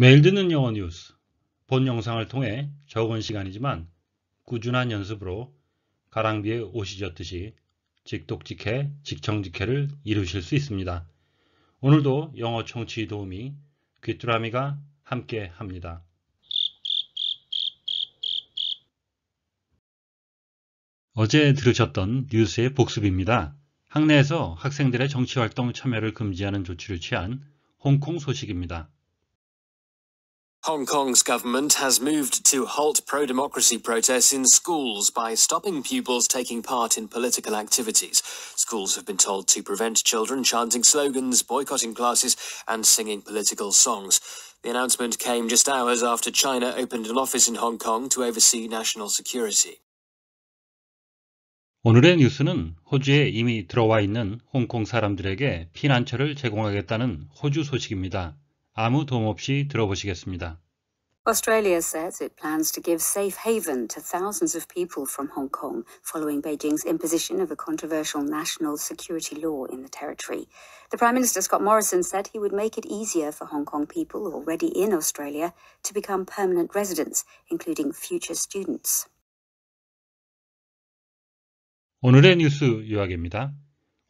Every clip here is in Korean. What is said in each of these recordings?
매일 듣는 영어 뉴스 본 영상을 통해 적은 시간이지만 꾸준한 연습으로 가랑비에 옷이 젖듯이 직독직해 직청직해를 이루실 수 있습니다. 오늘도 영어 청취 도우미 귀뚜라미가 함께 합니다. 어제 들으셨던 뉴스의 복습입니다. 학내에서 학생들의 정치활동 참여를 금지하는 조치를 취한 홍콩 소식입니다. Hong Kong's government has moved to halt pro-democracy protests in schools by stopping pupils taking part in political activities. Schools have been told to prevent children chanting slogans, boycotting classes and singing political songs. The announcement came just hours after China opened an office in Hong Kong to oversee national security. 오늘의 뉴스는 호주에 이미 들어와 있는 홍콩 사람들에게 피난처를 제공하겠다는 호주 소식입니다. 아무 도움 없이 들어보시겠습니다. Australia says it plans to give safe haven to thousands of people from Hong Kong following Beijing's imposition of a controversial national security law in the territory. The Prime Minister Scott Morrison said he would make it easier for Hong Kong people already in Australia to become permanent residents, including future students. 오늘의 뉴스 요약입니다.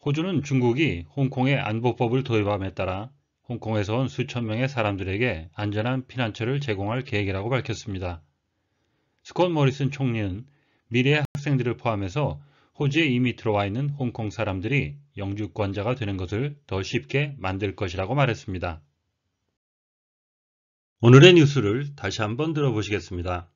호주는 중국이 홍콩의 안보법을 도입함에 따라 홍콩에서 온 수천 명의 사람들에게 안전한 피난처를 제공할 계획이라고 밝혔습니다. 스콧 머리슨 총리는 미래의 학생들을 포함해서 호주에 이미 들어와 있는 홍콩 사람들이 영주권자가 되는 것을 더 쉽게 만들 것이라고 말했습니다. 오늘의 뉴스를 다시 한번 들어보시겠습니다.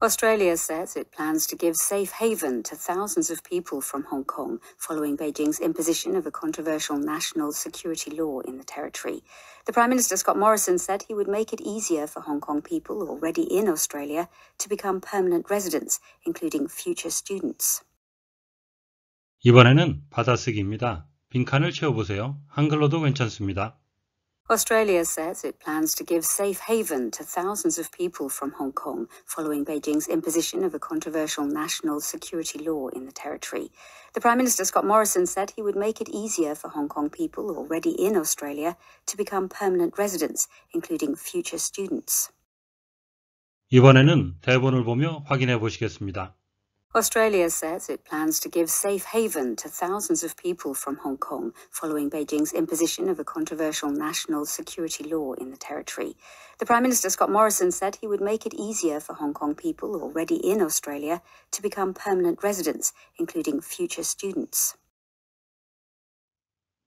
Australia says it plans to give safe haven to thousands of people from Hong Kong following Beijing's imposition of a controversial national security law in the territory. The Prime Minister Scott Morrison said he would make it easier for Hong Kong people already in Australia to become permanent residents, including future students. 이번에는 받아쓰기입니다. 빈칸을 채워보세요. 한글로도 괜찮습니다. Australia says it plans to give safe haven to thousands of people from Hong Kong following Beijing's imposition of a controversial national security law in the territory. The Prime Minister Scott Morrison said he would make it easier for Hong Kong people already in Australia to become permanent residents, including future students. 이번에는 대본을 보며 확인해 보시겠습니다. Australia says it plans to give safe haven to thousands of people from Hong Kong following Beijing's imposition of a controversial national security law in the territory. The Prime Minister Scott Morrison said he would make it easier for Hong Kong people already in Australia to become permanent residents, including future students.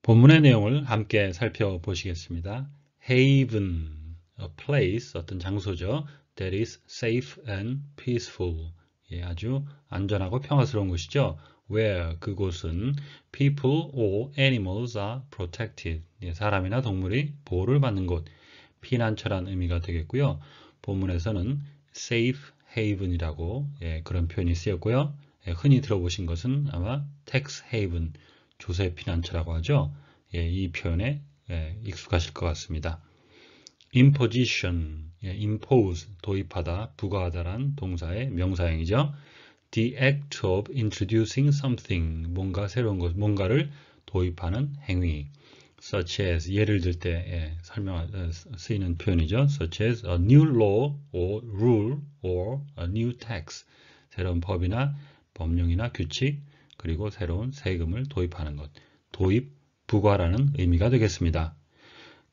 본문의 내용을 함께 살펴보시겠습니다. Haven, a place, 어떤 장소죠. That is safe and peaceful. 예, 아주 안전하고 평화스러운 곳이죠. Where 그곳은 people or animals are protected. 예, 사람이나 동물이 보호를 받는 곳, 피난처란 의미가 되겠고요. 본문에서는 safe haven이라고 예, 그런 표현이 쓰였고요. 예, 흔히 들어보신 것은 아마 tax haven, 조세 피난처라고 하죠. 예, 이 표현에 예, 익숙하실 것 같습니다. imposition, 예, impose, 도입하다, 부과하다란 동사의 명사형이죠. The act of introducing something, 뭔가 새로운 것, 뭔가를 도입하는 행위. such as, 예를 들때 예, 설명 어, 쓰이는 표현이죠. such as a new law or rule or a new tax, 새로운 법이나 법령이나 규칙, 그리고 새로운 세금을 도입하는 것. 도입, 부과라는 의미가 되겠습니다.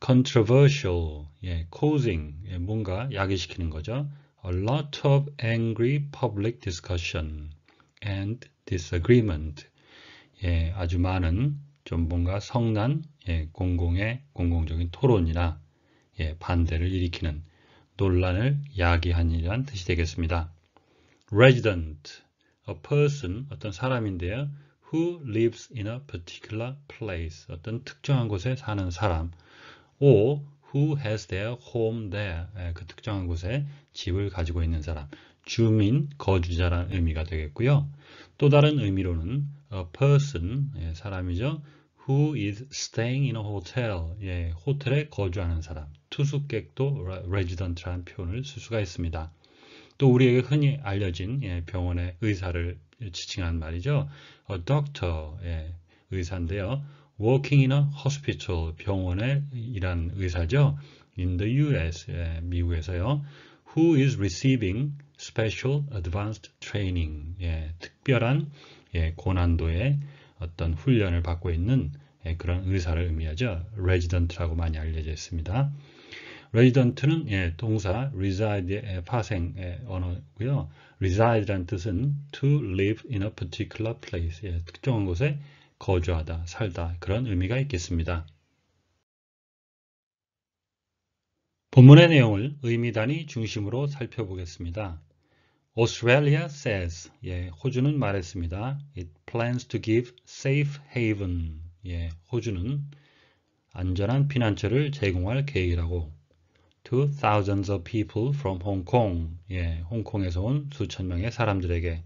controversial, 예, causing, 예, 뭔가 야기시키는 거죠. A lot of angry public discussion and disagreement. 예, 아주 많은 좀 뭔가 성난 예, 공공의 공공적인 토론이나 예, 반대를 일으키는 논란을 야기한 이란 뜻이 되겠습니다. Resident, a person, 어떤 사람인데요. Who lives in a particular place, 어떤 특정한 곳에 사는 사람. or who has their home there 예, 그 특정한 곳에 집을 가지고 있는 사람 주민, 거주자란 의미가 되겠고요. 또 다른 의미로는 a person, 예, 사람이죠. who is staying in a hotel, 예, 호텔에 거주하는 사람, 투숙객도 resident라는 표현을 쓸 수가 있습니다. 또 우리에게 흔히 알려진 예, 병원의 의사를 지칭한 말이죠. a doctor, 예, 의사인데요. working in a hospital 병원에 일한 의사죠. in the US 예, 미국에서요. who is receiving special advanced training 예, 특별한 예, 고난도의 어떤 훈련을 받고 있는 예, 그런 의사를 의미하죠. resident라고 많이 알려져 있습니다. resident는 예, 동사 reside의 파생 예, 언어고요. reside란 뜻은 to live in a particular place 예, 특정한 곳에 거주하다, 살다 그런 의미가 있겠습니다. 본문의 내용을 의미 단위 중심으로 살펴보겠습니다. Australia says, 예, 호주는 말했습니다. It plans to give safe haven. 예, 호주는 안전한 피난처를 제공할 계획이라고. To thousands of people from Hong Kong. 예, 홍콩에서 온 수천 명의 사람들에게.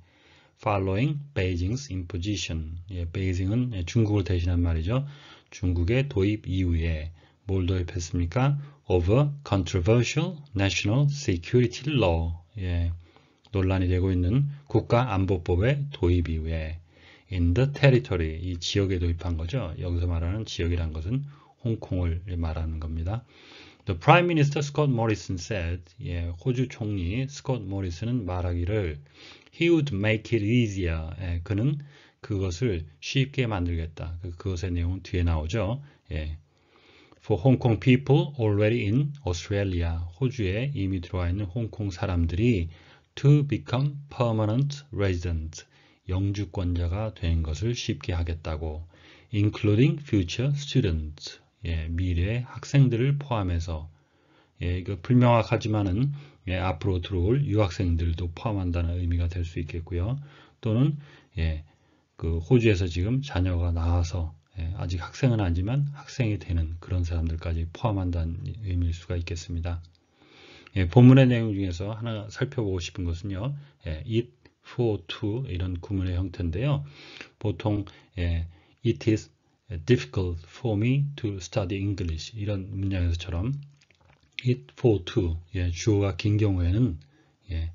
following Beijing's imposition. 예, Beijing은 중국을 대신한 말이죠. 중국의 도입 이후에 뭘 도입했습니까? over controversial national security law. 예, 논란이 되고 있는 국가안보법의 도입 이후에 in the territory, 이 지역에 도입한 거죠. 여기서 말하는 지역이란 것은 홍콩을 말하는 겁니다. The Prime Minister Scott Morrison said, 예, 호주 총리 스콧 모리슨은 말하기를 He would make it easier. 예, 그는 그것을 쉽게 만들겠다. 그것의 내용 뒤에 나오죠. 예. For Hong Kong people already in Australia. 호주에 이미 들어와 있는 홍콩 사람들이 to become permanent resident. 영주권자가 된 것을 쉽게 하겠다고. including future students. 예, 미래 학생들을 포함해서 예, 그 불명확하지만은 예, 앞으로 들어올 유학생들도 포함한다는 의미가 될 수 있겠고요. 또는 예, 그 호주에서 지금 자녀가 나와서 예, 아직 학생은 아니지만 학생이 되는 그런 사람들까지 포함한다는 의미일 수가 있겠습니다. 예, 본문의 내용 중에서 하나 살펴보고 싶은 것은요. 예, it, for, to 이런 구문의 형태인데요. 보통 예, it is difficult for me to study English 이런 문장에서처럼 it for to 예, 주어가 긴 경우에는 예,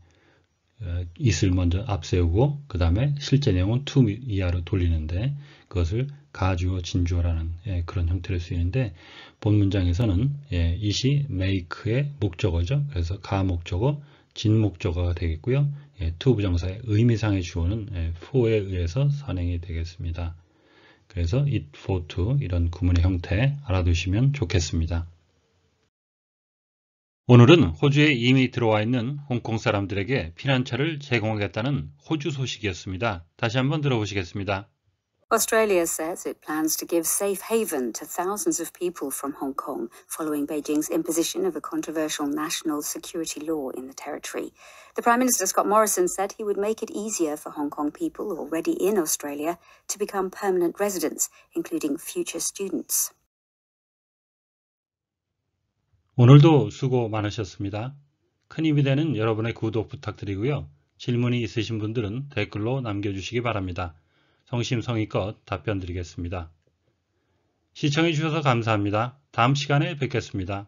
어, it을 먼저 앞세우고 그 다음에 실제 내용은 to 이하로 돌리는데 그것을 가주어 진주어라는 예, 그런 형태를 쓰이는데 본 문장에서는 예, it이 make의 목적어죠 그래서 가 목적어 진 목적어가 되겠고요 예, to 부정사의 의미상의 주어는 예, for에 의해서 선행이 되겠습니다 그래서 it for to 이런 구문의 형태 알아두시면 좋겠습니다. 오늘은 호주에 이미 들어와 있는 홍콩 사람들에게 피난처를 제공하겠다는 호주 소식이었습니다. 다시 한번 들어보시겠습니다. Australia says it plans to give safe haven to thousands of people from Hong Kong following Beijing's imposition of a controversial national security law in the territory. The Prime Minister Scott Morrison said he would make it easier for Hong Kong people already in Australia to become permanent residents, including future students. 오늘도 수고 많으셨습니다. 큰 힘이 되는 여러분의 구독 부탁드리고요. 질문이 있으신 분들은 댓글로 남겨주시기 바랍니다. 성심성의껏 답변 드리겠습니다. 시청해 주셔서 감사합니다. 다음 시간에 뵙겠습니다.